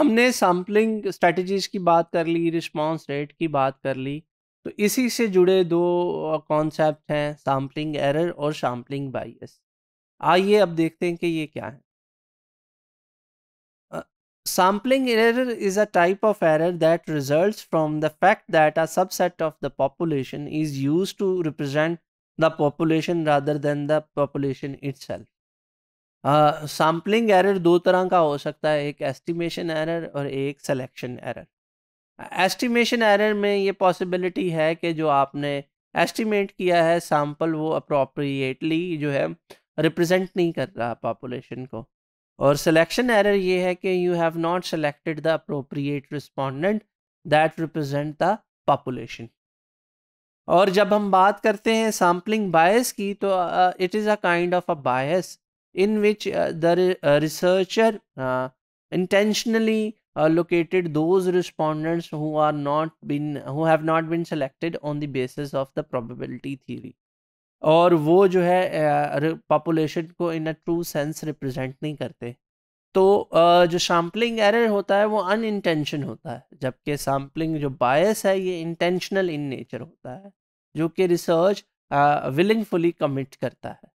हमने sampling strategies की बात कर ली रिस्पांस रेट की बात कर ली तो इसी से जुड़े दो कॉन्सेप्ट हैं सैम्पलिंग एरर और सैम्पलिंग बायस आइए अब देखते हैं कि ये क्या है sampling error is a type of error that results from the fact that a subset of the population is used to represent the population rather than the population itself sampling error दो तरह का हो सकता है एक estimation error और एक selection error estimation error में ये पॉसिबिलिटी है कि जो आपने एस्टिमेट किया है सैम्पल वो अप्रोप्रिएटली जो है रिप्रेजेंट नहीं कर रहा पॉपुलेशन को और सिलेक्शन एरर ये है कि you have not selected the appropriate respondent that represent the population और जब हम बात करते हैं सैम्पलिंग बायस की तो it is a kind of a bias in which uh, the uh, researcher uh, intentionally uh, located those respondents who are not been who have not been selected on the basis of the probability theory और वो जो है population uh, को in a true sense represent नहीं करते तो uh, जो sampling error होता है वो अन इंटेंशन होता है जबकि सैम्पलिंग जो बायस है ये इंटेंशनल इन नेचर होता है जो कि रिसर्च विलिंगफुली कमिट करता है